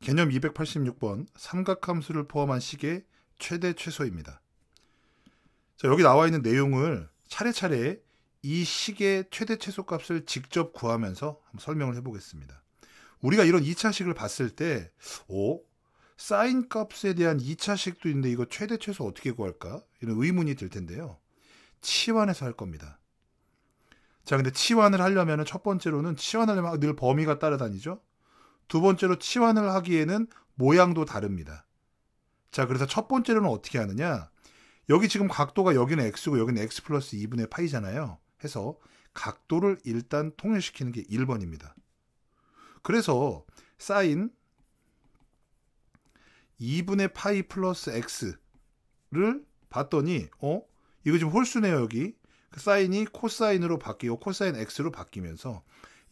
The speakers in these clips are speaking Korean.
개념 286번 삼각함수를 포함한 식의 최대 최소입니다. 자, 여기 나와 있는 내용을 차례차례 이 식의 최대 최소값을 직접 구하면서 한번 설명을 해보겠습니다. 우리가 이런 2차식을 봤을 때, 오, 사인 값에 대한 2차식도 있는데 이거 최대 최소 어떻게 구할까? 이런 의문이 들 텐데요. 치환해서 할 겁니다. 자, 근데 치환을 하려면 첫 번째로는 치환하려면 늘 범위가 따라다니죠. 두 번째로 치환을 하기에는 모양도 다릅니다. 자, 그래서 첫 번째로는 어떻게 하느냐? 여기 지금 각도가 여기는 x고 여기는 x 플러스 2분의 파이잖아요. 해서 각도를 일단 통일시키는 게 1번입니다. 그래서 사인 2분의 파이 플러스 x를 봤더니 어? 이거 지금 홀수네요, 여기. 그 사인이 코사인으로 바뀌고 코사인 x로 바뀌면서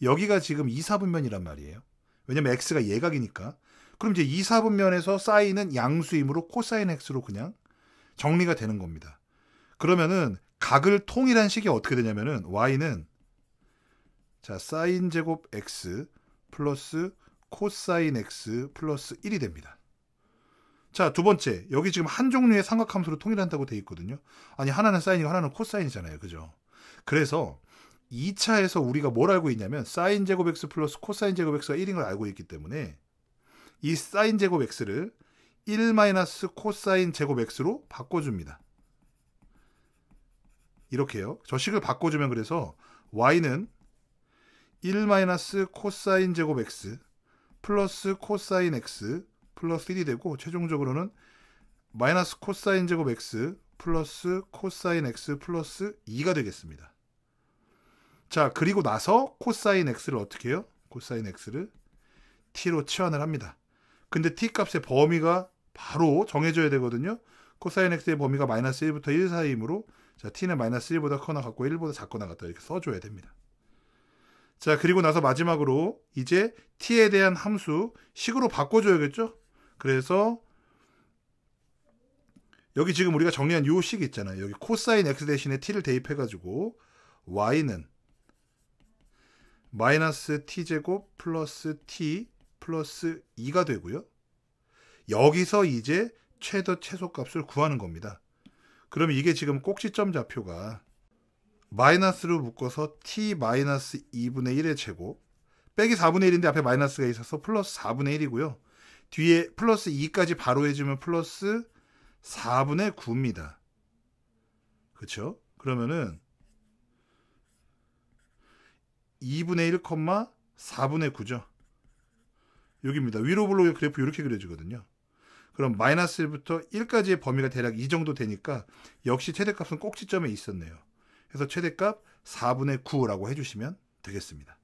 여기가 지금 2사분면이란 말이에요. 왜냐면 x가 예각이니까. 그럼 이제 2, 4분 면에서 사인은 양수이므로 코사인 x로 그냥 정리가 되는 겁니다. 그러면은 각을 통일한 식이 어떻게 되냐면은 y는 자, 사인 제곱 x 플러스 코사인 x 플러스 1이 됩니다. 자, 두 번째. 여기 지금 한 종류의 삼각함수로 통일한다고 돼 있거든요. 아니, 하나는 사인이고 하나는 코사인이잖아요. 그죠? 그래서 2차에서 우리가 뭘 알고 있냐면 사인 제곱 x 플러스 코사인 제곱 x가 1인 걸 알고 있기 때문에 이 사인 제곱 x를 1 마이너스 코사인 제곱 x로 바꿔줍니다. 이렇게요. 저식을 바꿔주면 그래서 y는 1 마이너스 코사인 제곱 x 플러스 코사인 x 플러스 1이 되고 최종적으로는 마이너스 코사인 제곱 x 플러스 코사인 x 플러스 2가 되겠습니다. 자, 그리고 나서 코사인 x를 어떻게 해요? 코사인 x를 t로 치환을 합니다. 근데 t 값의 범위가 바로 정해져야 되거든요. 코사인 x의 범위가 마이너스 1부터 1 사이이므로 자, t는 마이너스 1보다 커나 같고 1보다 작거나 같다 이렇게 써줘야 됩니다. 자, 그리고 나서 마지막으로 이제 t에 대한 함수 식으로 바꿔줘야겠죠? 그래서 여기 지금 우리가 정리한 요식 있잖아요. 여기 코사인 x 대신에 t를 대입해가지고 y는 마이너스 t제곱 플러스 t 플러스 2가 되고요. 여기서 이제 최대 최소값을 구하는 겁니다. 그럼 이게 지금 꼭지점 좌표가 마이너스로 묶어서 t 마이너스 2분의 1의 제곱 빼기 4분의 1인데 앞에 마이너스가 있어서 플러스 4분의 1이고요. 뒤에 플러스 2까지 바로 해주면 플러스 4분의 9입니다. 그렇죠? 그러면은 2분의 1, 4분의 9죠. 여기입니다. 위로 블록의 그래프 이렇게 그려지거든요. 그럼 마이너스 1부터 1까지의 범위가 대략 이 정도 되니까 역시 최대값은 꼭지점에 있었네요. 그래서 최대값 4분의 9라고 해주시면 되겠습니다.